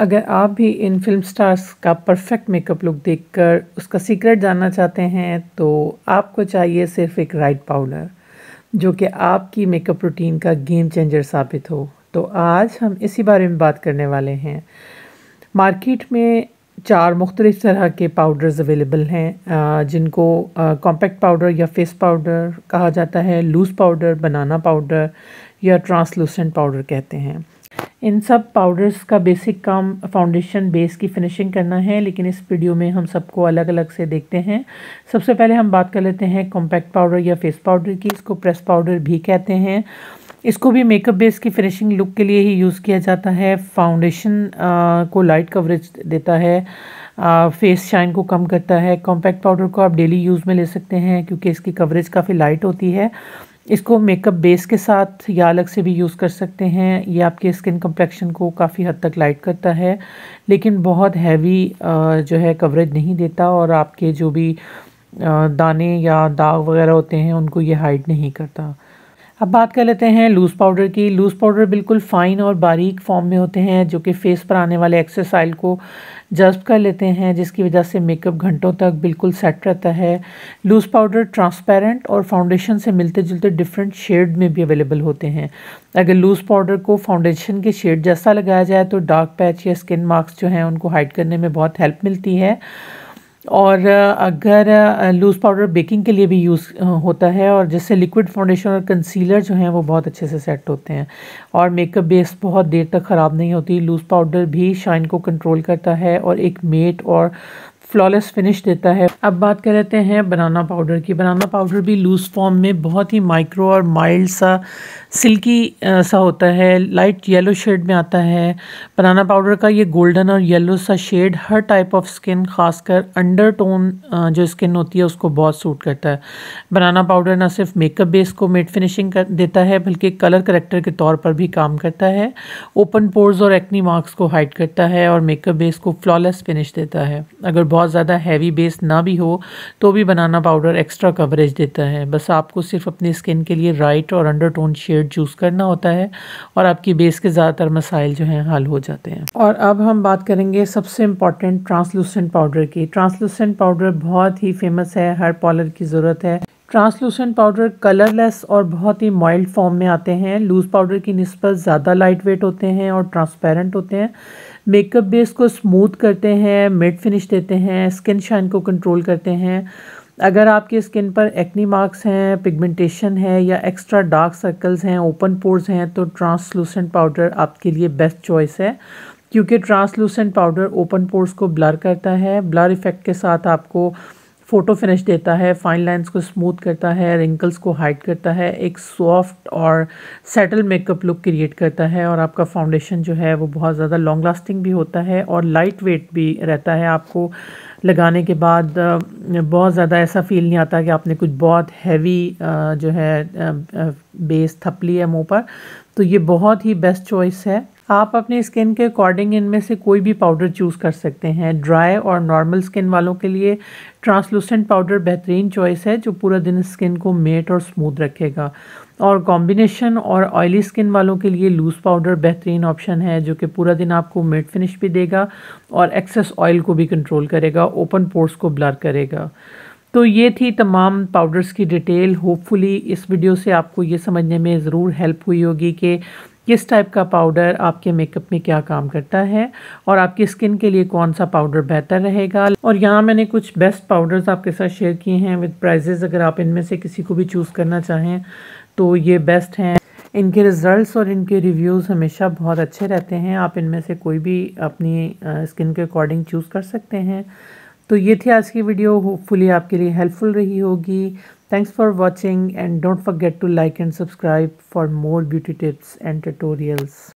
अगर आप भी इन फिल्म स्टार्स का परफेक्ट मेकअप लुक देखकर उसका सीक्रेट जानना चाहते हैं तो आपको चाहिए सिर्फ एक राइट पाउडर जो कि आपकी मेकअप रूटीन का गेम चेंजर साबित हो तो आज हम इसी बारे में बात करने वाले हैं मार्केट में चार मुख्तलिफ़ तरह के पाउडर्स अवेलेबल हैं जिनको कॉम्पैक्ट पाउडर या फेस पाउडर कहा जाता है लूज़ पाउडर बनाना पाउडर या ट्रांसलूसेंट पाउडर कहते हैं इन सब पाउडर्स का बेसिक काम फाउंडेशन बेस की फिनिशिंग करना है लेकिन इस वीडियो में हम सबको अलग अलग से देखते हैं सबसे पहले हम बात कर लेते हैं कॉम्पैक्ट पाउडर या फेस पाउडर की इसको प्रेस पाउडर भी कहते हैं इसको भी मेकअप बेस की फिनिशिंग लुक के लिए ही यूज़ किया जाता है फाउंडेशन को लाइट कवरेज देता है आ, फेस शाइन को कम करता है कॉम्पैक्ट पाउडर को आप डेली यूज़ में ले सकते हैं क्योंकि इसकी कवरेज काफ़ी लाइट होती है इसको मेकअप बेस के साथ या अलग से भी यूज़ कर सकते हैं ये आपके स्किन कम्प्लेक्शन को काफ़ी हद तक लाइट करता है लेकिन बहुत हैवी जो है कवरेज नहीं देता और आपके जो भी दाने या दाग वगैरह होते हैं उनको ये हाइड नहीं करता अब बात कर लेते हैं लूज़ पाउडर की लूज़ पाउडर बिल्कुल फ़ाइन और बारीक फॉर्म में होते हैं जो कि फ़ेस पर आने वाले एक्सेस ऑयल को जज्ब कर लेते हैं जिसकी वजह से मेकअप घंटों तक बिल्कुल सेट रहता है लूज़ पाउडर ट्रांसपेरेंट और फाउंडेशन से मिलते जुलते डिफरेंट शेड में भी अवेलेबल होते हैं अगर लूज़ पाउडर को फाउंडेशन के शेड जैसा लगाया जाए तो डार्क पैच या स्किन मार्क्स जो हैं उनको हाइड करने में बहुत हेल्प मिलती है और अगर लूज़ पाउडर बेकिंग के लिए भी यूज़ होता है और जिससे लिक्विड फाउंडेशन और कंसीलर जो हैं वो बहुत अच्छे से सेट होते हैं और मेकअप बेस बहुत देर तक ख़राब नहीं होती लूज़ पाउडर भी शाइन को कंट्रोल करता है और एक मेट और फ्लॉलेस फिनिश देता है अब बात कर लेते हैं बनाना पाउडर की बनाना पाउडर भी लूज़ फॉर्म में बहुत ही माइक्रो और माइल्ड सा सिल्की सा होता है लाइट येलो शेड में आता है बनाना पाउडर का ये गोल्डन और येलो सा शेड हर टाइप ऑफ स्किन खासकर अंडर टोन जो स्किन होती है उसको बहुत सूट करता है बनाना पाउडर ना सिर्फ मेकअप बेस को मेड फिनिशिंग कर देता है बल्कि कलर करेक्टर के तौर पर भी काम करता है ओपन पोर्स और एक्नी मार्क्स को हाइड करता है और मेकअप बेस को फ्लॉलेस फिनिश देता है अगर बहुत ज़्यादा हैवी बेस ना भी हो तो भी बनाना पाउडर एक्स्ट्रा कवरेज देता है बस आपको सिर्फ अपनी स्किन के लिए राइट और अंडरटोन शेड चूज़ करना होता है और आपकी बेस के ज़्यादातर मसाइल जो हैं हल हो जाते हैं और अब हम बात करेंगे सबसे इम्पॉर्टेंट ट्रांसलूसेंट पाउडर की ट्रांसलूसेंट पाउडर बहुत ही फेमस है हर पॉलर की ज़रूरत है ट्रांसलूसेंट पाउडर कलरलेस और बहुत ही माइल्ड फॉर्म में आते हैं लूज़ पाउडर की नस्बत ज़्यादा लाइट वेट होते हैं और ट्रांसपेरेंट होते हैं मेकअप बेस को स्मूथ करते हैं मिड फिनिश देते हैं स्किन शाइन को कंट्रोल करते हैं अगर आपकी स्किन पर एक्नी मार्क्स हैं पिगमेंटेशन है या एक्स्ट्रा डार्क सर्कल्स हैं ओपन पोर्स हैं तो ट्रांसलूसेंट पाउडर आपके लिए बेस्ट चॉइस है क्योंकि ट्रांसलूसेंट पाउडर ओपन पोर्स को ब्लर करता है ब्लर इफ़ेक्ट के साथ आपको फ़ोटो फिनिश देता है फाइन लाइंस को स्मूथ करता है रिंकल्स को हाइड करता है एक सॉफ्ट और सेटल मेकअप लुक क्रिएट करता है और आपका फाउंडेशन जो है वो बहुत ज़्यादा लॉन्ग लास्टिंग भी होता है और लाइट वेट भी रहता है आपको लगाने के बाद बहुत ज़्यादा ऐसा फील नहीं आता कि आपने कुछ बहुत हैवी जो है बेस थप ली है मुँह पर तो ये बहुत ही बेस्ट चॉइस है आप अपनी स्किन के अकॉर्डिंग इनमें से कोई भी पाउडर चूज़ कर सकते हैं ड्राई और नॉर्मल स्किन वालों के लिए ट्रांसलूसेंट पाउडर बेहतरीन चॉइस है जो पूरा दिन स्किन को मेट और स्मूथ रखेगा और कॉम्बिनेशन और ऑयली स्किन वालों के लिए लूज़ पाउडर बेहतरीन ऑप्शन है जो कि पूरा दिन आपको मेट फिनिश भी देगा और एक्सेस ऑयल को भी कंट्रोल करेगा ओपन पोर्स को ब्लर करेगा तो ये थी तमाम पाउडर्स की डिटेल होपफुली इस वीडियो से आपको ये समझने में ज़रूर हेल्प हुई होगी कि किस टाइप का पाउडर आपके मेकअप में क्या काम करता है और आपकी स्किन के लिए कौन सा पाउडर बेहतर रहेगा और यहाँ मैंने कुछ बेस्ट पाउडर्स आपके साथ शेयर किए हैं विद प्राइजेज़ अगर आप इनमें से किसी को भी चूज़ करना चाहें तो ये बेस्ट हैं इनके रिज़ल्ट्स और इनके रिव्यूज़ हमेशा बहुत अच्छे रहते हैं आप इनमें से कोई भी अपनी स्किन के अकॉर्डिंग चूज़ कर सकते हैं तो ये थी आज की वीडियो होपफुली आपके लिए हेल्पफुल रही होगी Thanks for watching and don't forget to like and subscribe for more beauty tips and tutorials.